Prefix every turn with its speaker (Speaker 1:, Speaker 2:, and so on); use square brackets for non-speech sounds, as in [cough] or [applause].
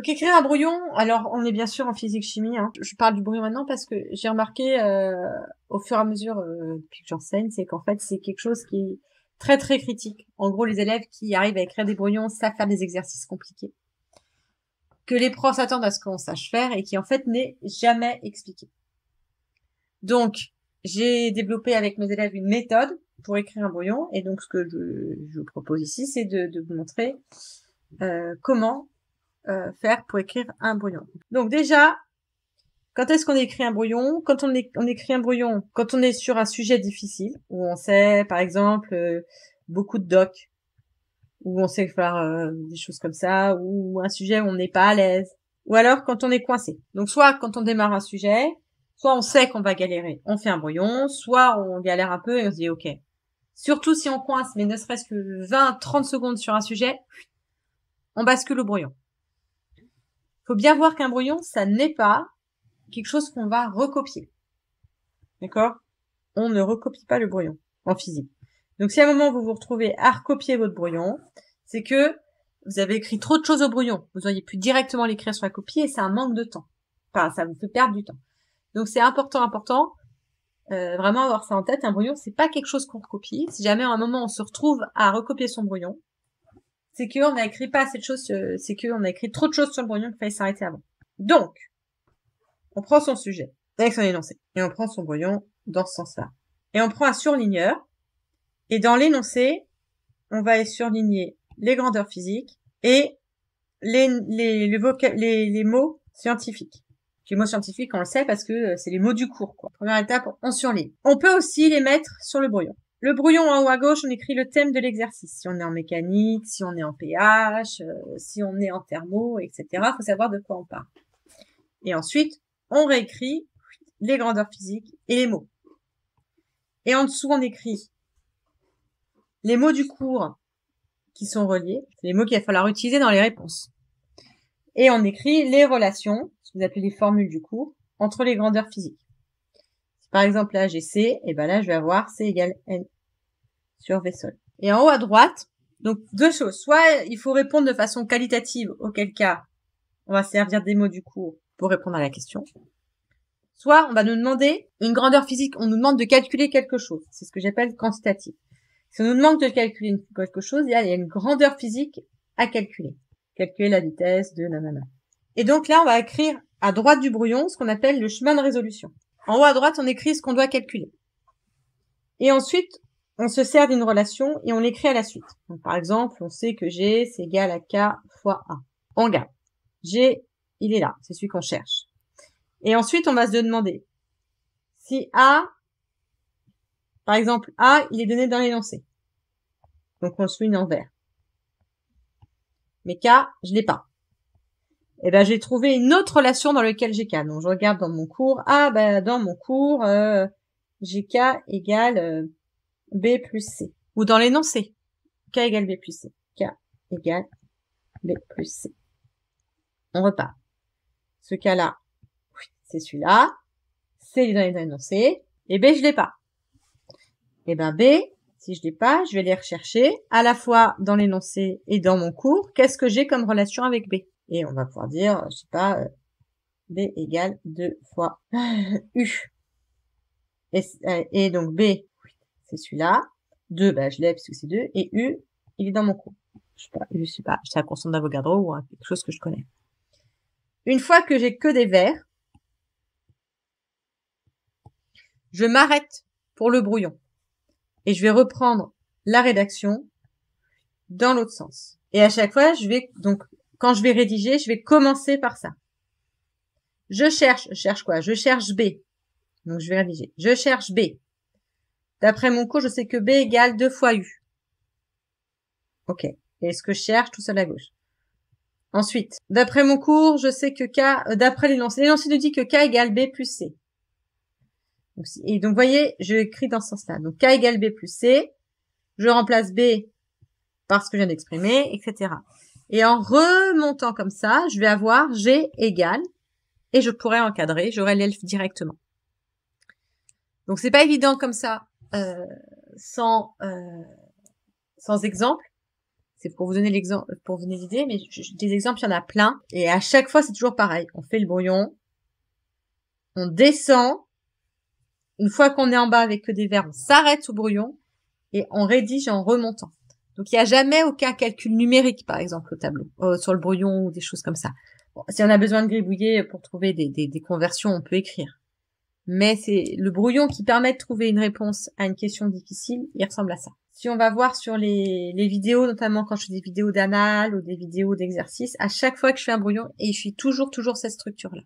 Speaker 1: Donc écrire un brouillon, alors on est bien sûr en physique-chimie, hein. je parle du brouillon maintenant parce que j'ai remarqué euh, au fur et à mesure euh, depuis que j'enseigne, c'est qu'en fait c'est quelque chose qui est très très critique. En gros, les élèves qui arrivent à écrire des brouillons savent faire des exercices compliqués, que les profs attendent à ce qu'on sache faire et qui en fait n'est jamais expliqué. Donc, j'ai développé avec mes élèves une méthode pour écrire un brouillon et donc ce que je, vous propose ici, c'est de, vous montrer euh, comment euh, faire pour écrire un brouillon. Donc déjà, quand est-ce qu'on écrit un brouillon Quand on, on, écrit un brouillon, quand on est sur un sujet difficile, où on sait, par exemple, euh, beaucoup de docs, où on sait faire euh, des choses comme ça, ou un sujet où on n'est pas à l'aise, ou alors quand on est coincé. Donc soit quand on démarre un sujet, soit on sait qu'on va galérer, on fait un brouillon, soit on galère un peu et on se dit ok. Surtout si on coince, mais ne serait-ce que 20-30 secondes sur un sujet, on bascule au brouillon faut bien voir qu'un brouillon, ça n'est pas quelque chose qu'on va recopier. D'accord On ne recopie pas le brouillon en physique. Donc si à un moment vous vous retrouvez à recopier votre brouillon, c'est que vous avez écrit trop de choses au brouillon. Vous auriez pu directement l'écrire sur la copie et c'est un manque de temps. Enfin, ça vous fait perdre du temps. Donc c'est important, important. Euh, vraiment avoir ça en tête. Un brouillon, c'est pas quelque chose qu'on recopie. Si jamais à un moment on se retrouve à recopier son brouillon, c'est qu'on n'a écrit pas cette chose choses, c'est on a écrit trop de choses sur le brouillon qu'il fallait s'arrêter avant. Donc, on prend son sujet avec son énoncé et on prend son brouillon dans ce sens-là. Et on prend un surligneur et dans l'énoncé, on va surligner les grandeurs physiques et les, les, les, mots scientifiques. Les mots scientifiques, on le sait parce que euh, c'est les mots du cours. Quoi. Première étape, on surligne. On peut aussi les mettre sur le brouillon. Le brouillon en haut à gauche, on écrit le thème de l'exercice. Si on est en mécanique, si on est en pH, euh, si on est en thermo, etc. Il faut savoir de quoi on parle. Et ensuite, on réécrit les grandeurs physiques et les mots. Et en dessous, on écrit les mots du cours qui sont reliés, les mots qu'il va falloir utiliser dans les réponses. Et on écrit les relations, ce que vous appelez les formules du cours, entre les grandeurs physiques. Par exemple, là, j'ai C, et ben là, je vais avoir C égale N sur V sol. Et en haut à droite, donc deux choses. Soit il faut répondre de façon qualitative, auquel cas on va servir des mots du cours pour répondre à la question. Soit on va nous demander une grandeur physique, on nous demande de calculer quelque chose. C'est ce que j'appelle quantitatif. Si on nous demande de calculer quelque chose, il y a une grandeur physique à calculer. Calculer la vitesse de nanana. Et donc là, on va écrire à droite du brouillon ce qu'on appelle le chemin de résolution. En haut à droite, on écrit ce qu'on doit calculer. Et ensuite, on se sert d'une relation et on l'écrit à la suite. par exemple, on sait que G, c'est égal à K fois A. En garde. G, il est là, c'est celui qu'on cherche. Et ensuite, on va se demander si A, par exemple, A, il est donné dans l'énoncé. Donc, on le souligne en vert. Mais K, je l'ai pas eh ben j'ai trouvé une autre relation dans laquelle K. Donc je regarde dans mon cours, ah ben dans mon cours, euh, K égale euh, B plus C. Ou dans l'énoncé, K égale B plus C. K égale B plus C. On repart. Ce cas-là, c'est celui-là. C dans l'énoncé. Et B, je l'ai pas. Et eh ben B, si je l'ai pas, je vais les rechercher à la fois dans l'énoncé et dans mon cours. Qu'est-ce que j'ai comme relation avec B et on va pouvoir dire, je sais pas, euh, B égale 2 fois [laughs] U. Euh, et, donc B, c'est celui-là. 2, bah, je l'ai que c'est 2. Et U, il est dans mon cours. Je sais pas, je sais pas, c'est la constant d'Avogadro ou quelque chose que je connais. Une fois que j'ai que des verres, je m'arrête pour le brouillon. Et je vais reprendre la rédaction dans l'autre sens. Et à chaque fois, je vais donc quand je vais rédiger, je vais commencer par ça. Je cherche, je cherche quoi Je cherche B. Donc je vais rédiger. Je cherche B. D'après mon cours, je sais que B égale 2 fois U. Ok. Et ce que je cherche, tout seul à gauche. Ensuite, d'après mon cours, je sais que K, euh, d'après l'énoncé, l'énoncé nous dit que K égale B plus C. et donc, voyez, je écris dans ce sens-là. Donc, K égale B plus C. Je remplace B par ce que je viens d'exprimer, etc. Et en remontant comme ça, je vais avoir G égale, et je pourrais encadrer, j'aurai l'elfe directement. Donc c'est pas évident comme ça, euh, sans, euh, sans exemple. C'est pour vous donner l'exemple, pour vous donner l'idée, mais des exemples, il y en a plein. Et à chaque fois, c'est toujours pareil. On fait le brouillon, on descend. Une fois qu'on est en bas avec que des verbes, on s'arrête au brouillon et on rédige en remontant. Donc il n'y a jamais aucun calcul numérique, par exemple, au tableau, euh, sur le brouillon ou des choses comme ça. si on a besoin de gribouiller pour trouver des, conversions, on peut écrire. Mais c'est le brouillon qui permet de trouver une réponse à une question difficile, il ressemble à ça. Si on va voir sur les, les vidéos, notamment quand je fais des vidéos d'anal ou des vidéos d'exercice, à chaque fois que je fais un brouillon, et je toujours, toujours cette structure-là.